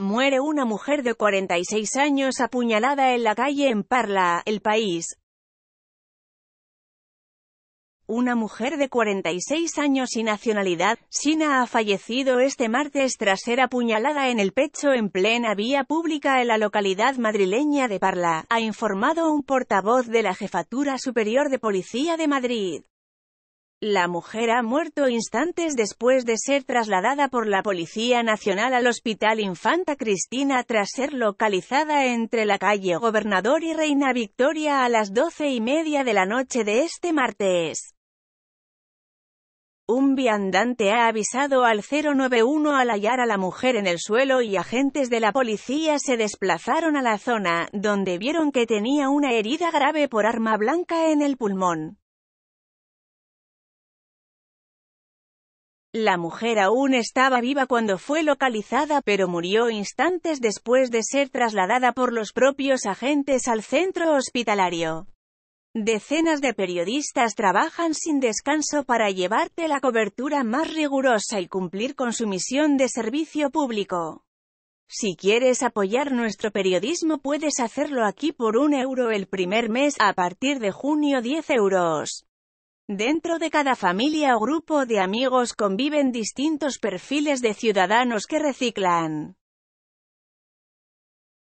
muere una mujer de 46 años apuñalada en la calle en Parla, el país. Una mujer de 46 años y nacionalidad, Sina ha fallecido este martes tras ser apuñalada en el pecho en plena vía pública en la localidad madrileña de Parla, ha informado un portavoz de la Jefatura Superior de Policía de Madrid. La mujer ha muerto instantes después de ser trasladada por la Policía Nacional al Hospital Infanta Cristina tras ser localizada entre la calle Gobernador y Reina Victoria a las doce y media de la noche de este martes. Un viandante ha avisado al 091 al hallar a la mujer en el suelo y agentes de la policía se desplazaron a la zona, donde vieron que tenía una herida grave por arma blanca en el pulmón. La mujer aún estaba viva cuando fue localizada pero murió instantes después de ser trasladada por los propios agentes al centro hospitalario. Decenas de periodistas trabajan sin descanso para llevarte la cobertura más rigurosa y cumplir con su misión de servicio público. Si quieres apoyar nuestro periodismo puedes hacerlo aquí por un euro el primer mes, a partir de junio 10 euros. Dentro de cada familia o grupo de amigos conviven distintos perfiles de ciudadanos que reciclan.